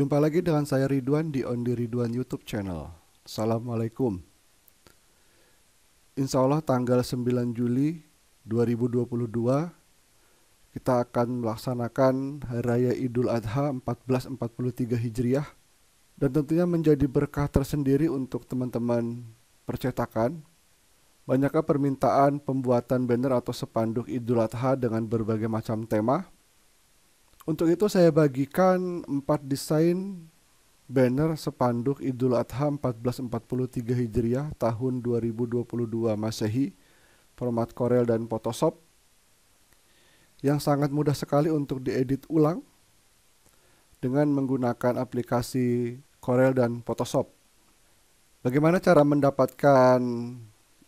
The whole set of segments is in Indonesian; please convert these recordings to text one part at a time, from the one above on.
Jumpa lagi dengan saya Ridwan di Ondi Ridwan YouTube channel. Assalamualaikum. Insya Allah tanggal 9 Juli 2022 kita akan melaksanakan Hari Raya Idul Adha 1443 Hijriah dan tentunya menjadi berkah tersendiri untuk teman-teman percetakan. Banyaknya permintaan pembuatan banner atau sepanduk Idul Adha dengan berbagai macam tema untuk itu saya bagikan empat desain banner sepanduk Idul Adha 1443 Hijriah tahun 2022 Masehi format Corel dan Photoshop yang sangat mudah sekali untuk diedit ulang dengan menggunakan aplikasi Corel dan Photoshop. Bagaimana cara mendapatkan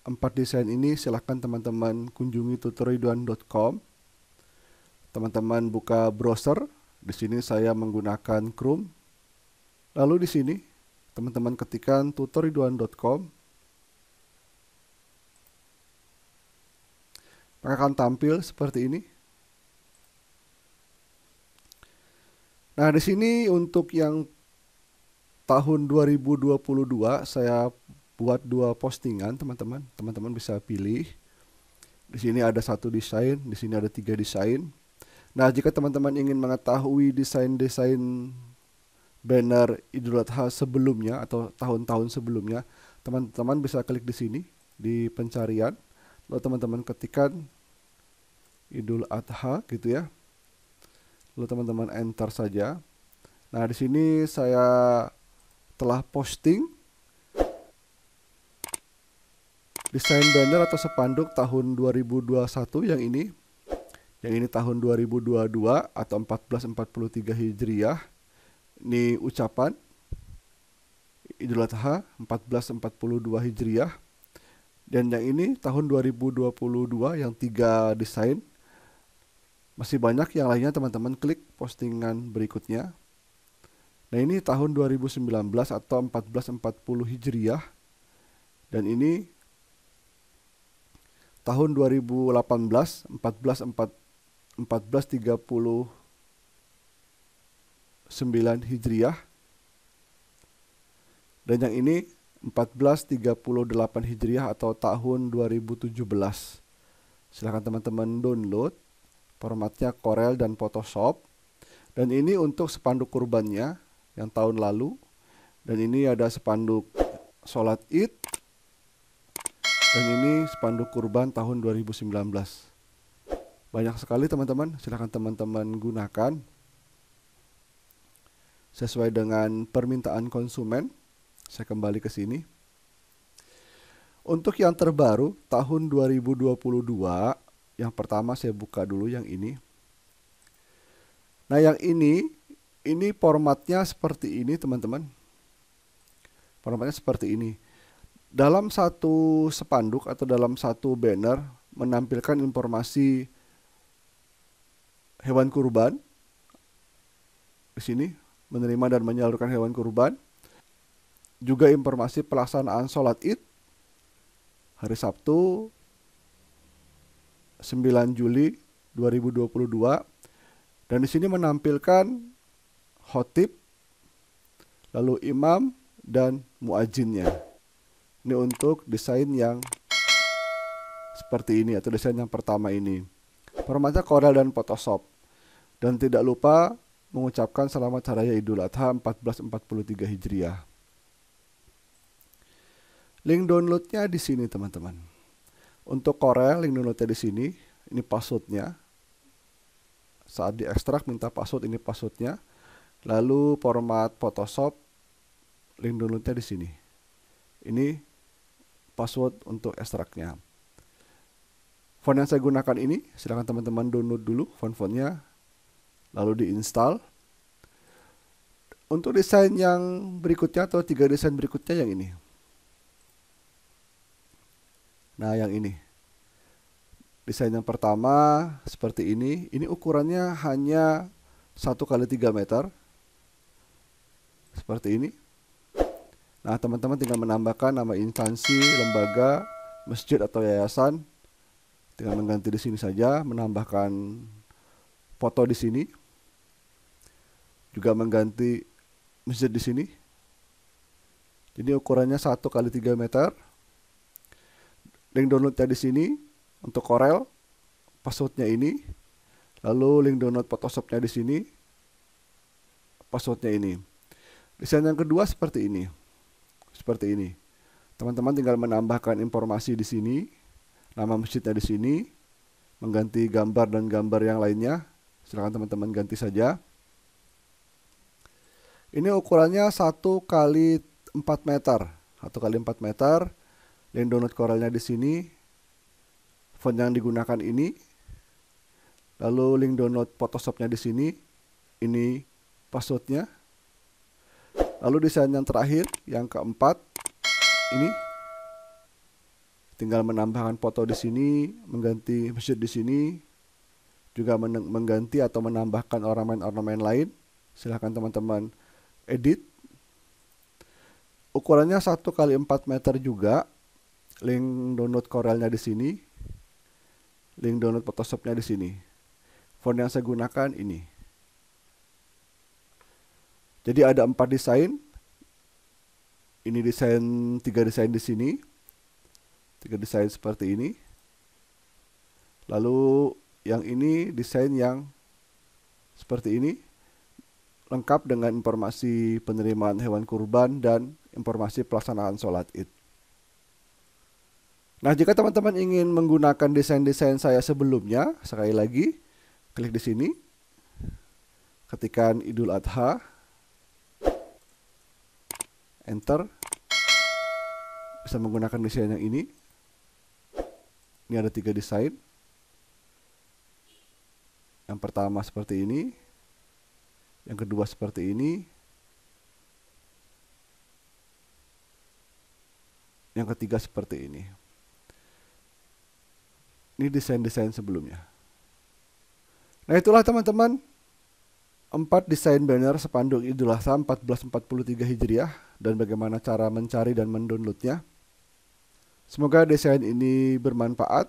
empat desain ini? Silahkan teman-teman kunjungi tutorialduan.com. Teman-teman buka browser. Di sini saya menggunakan Chrome. Lalu di sini teman-teman ketikkan tutoriduan.com. Maka akan tampil seperti ini. Nah, di sini untuk yang tahun 2022 saya buat dua postingan teman-teman teman-teman bisa pilih di sini ada satu desain di sini ada tiga desain Nah, jika teman-teman ingin mengetahui desain-desain banner Idul Adha sebelumnya atau tahun-tahun sebelumnya, teman-teman bisa klik di sini di pencarian. Lalu teman-teman ketikkan Idul Adha gitu ya. Lalu teman-teman enter saja. Nah, di sini saya telah posting desain banner atau sepanduk tahun 2021 yang ini yang ini tahun 2022 atau 1443 Hijriah. Ini ucapan Idul Adha 1442 Hijriah. Dan yang ini tahun 2022 yang tiga desain. Masih banyak yang lainnya teman-teman klik postingan berikutnya. Nah ini tahun 2019 atau 1440 Hijriah. Dan ini tahun 2018 1440 1439 Hijriah dan yang ini 1438 Hijriah atau tahun 2017. Silahkan teman-teman download formatnya Corel dan Photoshop. Dan ini untuk spanduk kurbannya yang tahun lalu. Dan ini ada spanduk sholat id. Dan ini spanduk kurban tahun 2019 banyak sekali teman-teman silahkan teman-teman gunakan sesuai dengan permintaan konsumen saya kembali ke sini untuk yang terbaru tahun 2022 yang pertama saya buka dulu yang ini nah yang ini ini formatnya seperti ini teman-teman formatnya seperti ini dalam satu spanduk atau dalam satu banner menampilkan informasi hewan kurban di sini menerima dan menyalurkan hewan kurban juga informasi pelaksanaan sholat id hari Sabtu 9 Juli 2022 dan di sini menampilkan khotib lalu imam dan muajinnya ini untuk desain yang seperti ini atau desain yang pertama ini formatnya koral dan Photoshop dan tidak lupa mengucapkan selamat hari raya Idul Adha 1443 Hijriah. Link downloadnya di sini teman-teman. Untuk Korea link downloadnya di sini. Ini passwordnya. Saat diekstrak minta password ini passwordnya. Lalu format Photoshop link downloadnya di sini. Ini password untuk ekstraknya. Font yang saya gunakan ini, silahkan teman-teman download dulu font-fontnya lalu diinstal. Untuk desain yang berikutnya atau tiga desain berikutnya yang ini. Nah, yang ini. Desain yang pertama seperti ini. Ini ukurannya hanya 1 kali 3 meter. Seperti ini. Nah, teman-teman tinggal menambahkan nama instansi, lembaga, masjid atau yayasan. Tinggal mengganti di sini saja, menambahkan foto di sini juga mengganti masjid di sini. Jadi ukurannya 1 kali 3 meter. Link downloadnya di sini untuk Corel, passwordnya ini. Lalu link download Photoshopnya di sini, passwordnya ini. Desain yang kedua seperti ini, seperti ini. Teman-teman tinggal menambahkan informasi di sini, nama masjidnya di sini, mengganti gambar dan gambar yang lainnya. Silahkan teman-teman ganti saja. Ini ukurannya 1 kali 4 meter. 1 kali 4 meter. Link download korelnya di sini. Font yang digunakan ini. Lalu link download Photoshopnya di sini. Ini passwordnya. Lalu desain yang terakhir, yang keempat, ini tinggal menambahkan foto di sini, mengganti masjid di sini, juga mengganti atau menambahkan ornamen-ornamen lain. Silahkan teman-teman edit ukurannya satu kali empat meter juga link download korelnya di sini link download Photoshopnya di sini font yang saya gunakan ini jadi ada empat desain ini desain tiga desain di sini tiga desain seperti ini lalu yang ini desain yang seperti ini lengkap dengan informasi penerimaan hewan kurban dan informasi pelaksanaan sholat id. Nah, jika teman-teman ingin menggunakan desain-desain saya sebelumnya, sekali lagi, klik di sini, ketikan Idul Adha, Enter, bisa menggunakan desain yang ini. Ini ada tiga desain. Yang pertama seperti ini, yang kedua seperti ini yang ketiga seperti ini ini desain-desain sebelumnya nah itulah teman-teman empat desain banner sepanduk Idul Adha 1443 Hijriah dan bagaimana cara mencari dan mendownloadnya. Semoga desain ini bermanfaat